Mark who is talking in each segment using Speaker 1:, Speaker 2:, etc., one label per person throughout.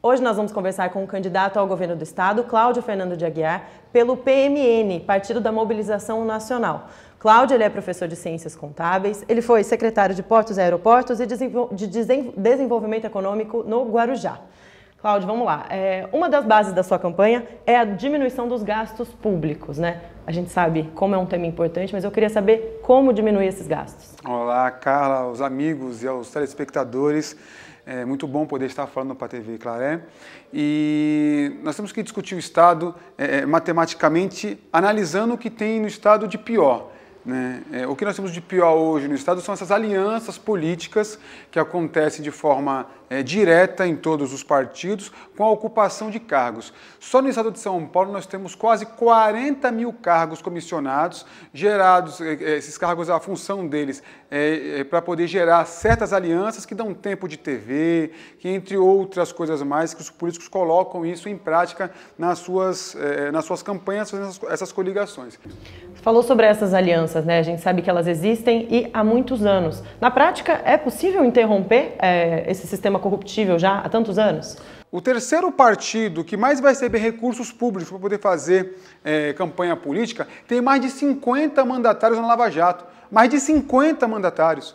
Speaker 1: Hoje nós vamos conversar com o candidato ao governo do estado, Cláudio Fernando de Aguiar, pelo PMN, Partido da Mobilização Nacional. Cláudio ele é professor de Ciências Contábeis, ele foi secretário de Portos e Aeroportos e de Desenvolvimento Econômico no Guarujá. Cláudio, vamos lá. É, uma das bases da sua campanha é a diminuição dos gastos públicos, né? A gente sabe como é um tema importante, mas eu queria saber como diminuir esses gastos.
Speaker 2: Olá, Carla, aos amigos e aos telespectadores. É muito bom poder estar falando para a TV Claré. E nós temos que discutir o Estado é, é, matematicamente, analisando o que tem no Estado de pior. Né? É, o que nós temos de pior hoje no Estado são essas alianças políticas que acontecem de forma é, direta em todos os partidos, com a ocupação de cargos. Só no estado de São Paulo nós temos quase 40 mil cargos comissionados, gerados, é, é, esses cargos, a função deles é, é, para poder gerar certas alianças que dão tempo de TV, que entre outras coisas mais, que os políticos colocam isso em prática nas suas, é, nas suas campanhas, essas, essas coligações.
Speaker 1: Falou sobre essas alianças, né? A gente sabe que elas existem e há muitos anos. Na prática, é possível interromper esse sistema sistema corruptível já há tantos anos?
Speaker 2: O terceiro partido que mais vai receber recursos públicos para poder fazer é, campanha política tem mais de 50 mandatários na Lava Jato. Mais de 50 mandatários.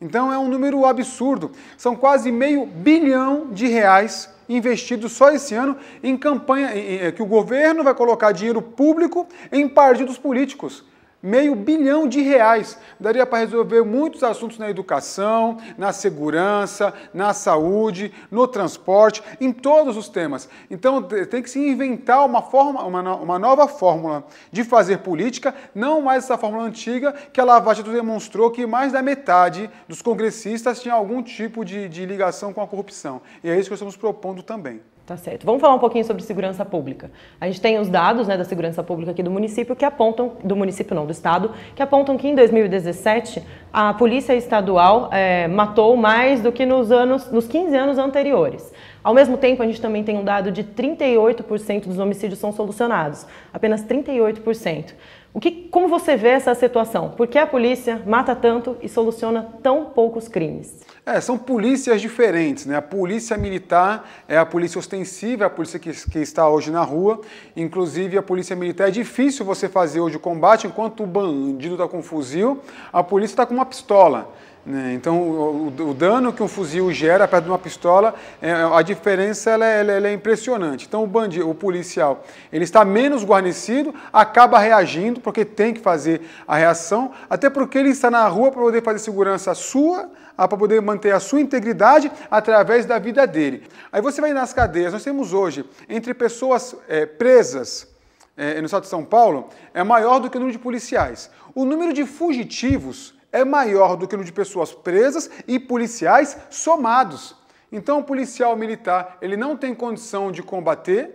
Speaker 2: Então é um número absurdo. São quase meio bilhão de reais investidos só esse ano em campanha, em, em, é, que o governo vai colocar dinheiro público em partidos políticos. Meio bilhão de reais. Daria para resolver muitos assuntos na educação, na segurança, na saúde, no transporte, em todos os temas. Então tem que se inventar uma, forma, uma, uma nova fórmula de fazer política, não mais essa fórmula antiga que a Lava Jato demonstrou que mais da metade dos congressistas tinha algum tipo de, de ligação com a corrupção. E é isso que nós estamos propondo também. Tá certo. Vamos falar um pouquinho sobre segurança pública. A gente tem os dados né, da segurança pública
Speaker 1: aqui do município que apontam, do município não, do estado, que apontam que em 2017 a polícia estadual é, matou mais do que nos anos, nos 15 anos anteriores. Ao mesmo tempo, a gente também tem um dado de 38% dos homicídios são solucionados. Apenas 38%. O que, como você vê essa situação? Por que a polícia mata tanto e
Speaker 2: soluciona tão poucos crimes? É, são polícias diferentes, né? A polícia militar é a polícia ostensiva, é a polícia que, que está hoje na rua. Inclusive, a polícia militar é difícil você fazer hoje o combate enquanto o bandido está com um fuzil, a polícia está com uma pistola. Né, então, o, o, dano que um fuzil gera perto de uma pistola, é, é, a diferença é, ela é, ela é, impressionante. Então, o bandido, o policial, ele está menos guarnecido, acaba reagindo, porque tem que fazer a reação, até porque ele está na rua para poder fazer segurança sua, ah, para poder manter a sua integridade através da vida dele. Aí você vai nas cadeias, nós temos hoje, entre pessoas é, presas, é, no estado de São Paulo, é maior do que o número de policiais. O número de fugitivos é maior do que o de pessoas presas e policiais somados. Então, o policial militar ele não tem condição de combater,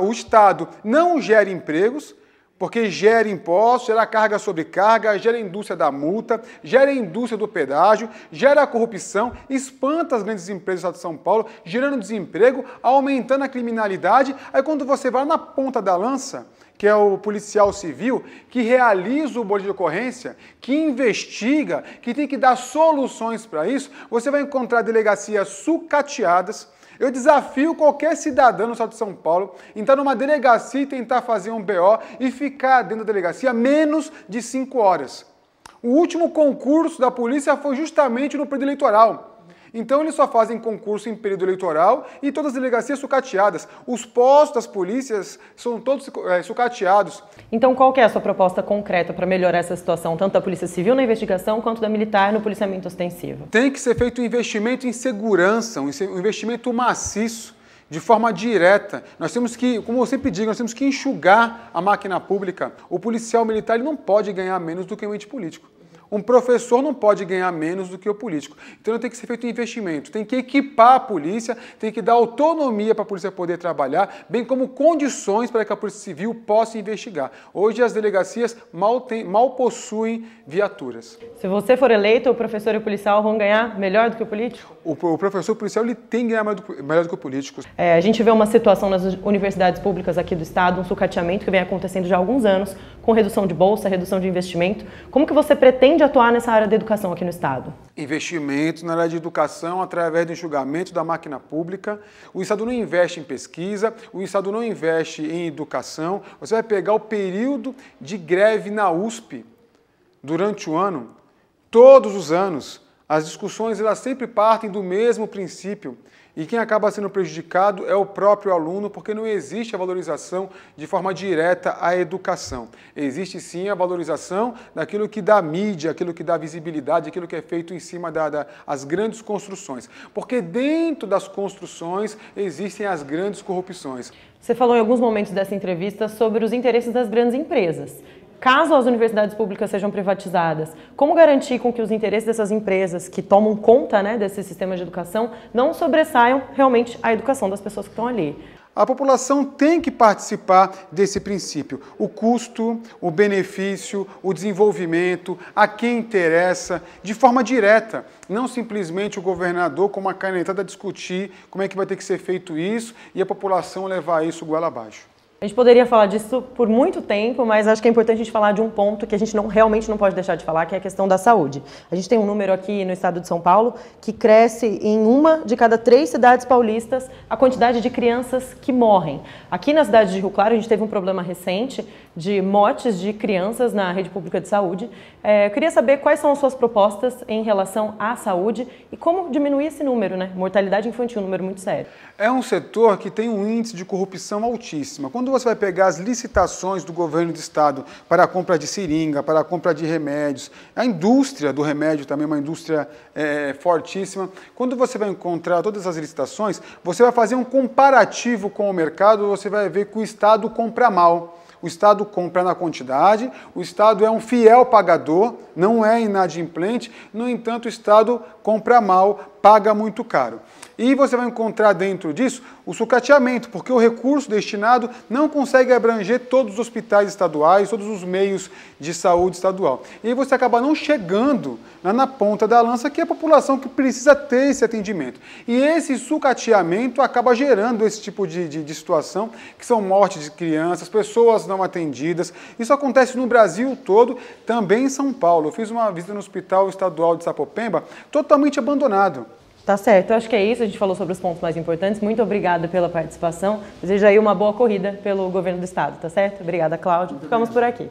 Speaker 2: o Estado não gera empregos, porque gera impostos, gera carga sobre carga, gera indústria da multa, gera indústria do pedágio, gera corrupção, espanta as grandes empresas do Estado de São Paulo, gerando desemprego, aumentando a criminalidade. Aí quando você vai na ponta da lança, que é o policial civil, que realiza o boletim de ocorrência, que investiga, que tem que dar soluções para isso, você vai encontrar delegacias sucateadas. Eu desafio qualquer cidadão no estado de São Paulo entrar numa delegacia e tentar fazer um BO e ficar dentro da delegacia menos de cinco horas. O último concurso da polícia foi justamente no período eleitoral. Então eles só fazem concurso em período eleitoral e todas as delegacias sucateadas. Os postos das polícias são todos é, sucateados.
Speaker 1: Então qual é a sua proposta concreta para melhorar essa situação, tanto da Polícia Civil na investigação quanto da militar no policiamento ostensivo?
Speaker 2: Tem que ser feito um investimento em segurança, um investimento maciço de forma direta. Nós temos que, como eu sempre digo, nós temos que enxugar a máquina pública. O policial militar ele não pode ganhar menos do que um ente político. Um professor não pode ganhar menos do que o político. Então tem que ser feito um investimento, tem que equipar a polícia, tem que dar autonomia para a polícia poder trabalhar, bem como condições para que a Polícia Civil possa investigar. Hoje as delegacias mal, tem, mal possuem viaturas. Se você for eleito, o professor e o policial vão ganhar melhor do que o político? O, o professor e o policial ele tem que ganhar melhor do, melhor do que o político.
Speaker 1: É, a gente vê uma situação nas universidades públicas aqui do estado, um sucateamento que vem acontecendo já há alguns anos, com redução de bolsa, redução de investimento. Como que você pretende pretende atuar nessa área da educação aqui no Estado?
Speaker 2: Investimento na área de educação através do enxugamento da máquina pública. O Estado não investe em pesquisa, o Estado não investe em educação. Você vai pegar o período de greve na USP durante o ano, todos os anos. As discussões elas sempre partem do mesmo princípio e quem acaba sendo prejudicado é o próprio aluno, porque não existe a valorização de forma direta à educação. Existe sim a valorização daquilo que dá mídia, aquilo que dá visibilidade, aquilo que é feito em cima das da, grandes construções. Porque dentro das construções existem as grandes corrupções. Você falou em alguns momentos dessa entrevista sobre os
Speaker 1: interesses das grandes empresas. Caso as universidades públicas sejam privatizadas, como garantir com que os interesses dessas empresas que tomam conta né, desse sistema de educação não sobressaiam realmente
Speaker 2: a educação das pessoas que estão ali? A população tem que participar desse princípio. O custo, o benefício, o desenvolvimento, a quem interessa, de forma direta. Não simplesmente o governador com uma canetada discutir como é que vai ter que ser feito isso e a população levar isso goela abaixo.
Speaker 1: A gente poderia falar disso por muito tempo, mas acho que é importante a gente falar de um ponto que a gente não, realmente não pode deixar de falar, que é a questão da saúde. A gente tem um número aqui no estado de São Paulo que cresce em uma de cada três cidades paulistas a quantidade de crianças que morrem. Aqui na cidade de Rio Claro, a gente teve um problema recente de mortes de crianças na rede pública de saúde. É, eu queria saber quais são as suas propostas em relação à saúde e como diminuir esse número, né? Mortalidade infantil, um número muito sério.
Speaker 2: É um setor que tem um índice de corrupção altíssimo. Quando você vai pegar as licitações do governo do estado para a compra de seringa, para a compra de remédios, a indústria do remédio também é uma indústria é, fortíssima. Quando você vai encontrar todas as licitações, você vai fazer um comparativo com o mercado, você vai ver que o estado compra mal. O Estado compra na quantidade, o Estado é um fiel pagador, não é inadimplente, no entanto, o Estado compra mal paga muito caro. E você vai encontrar dentro disso o sucateamento, porque o recurso destinado não consegue abranger todos os hospitais estaduais, todos os meios de saúde estadual. E aí você acaba não chegando na, na ponta da lança, que é a população que precisa ter esse atendimento. E esse sucateamento acaba gerando esse tipo de, de, de situação, que são mortes de crianças, pessoas não atendidas. Isso acontece no Brasil todo, também em São Paulo. Eu fiz uma visita no Hospital Estadual de Sapopemba, totalmente abandonado.
Speaker 1: Tá certo, eu acho que é isso. A gente falou sobre os pontos mais importantes. Muito obrigada pela participação. Desejo aí uma boa corrida pelo governo do estado, tá certo? Obrigada, Cláudio. Ficamos bem. por aqui.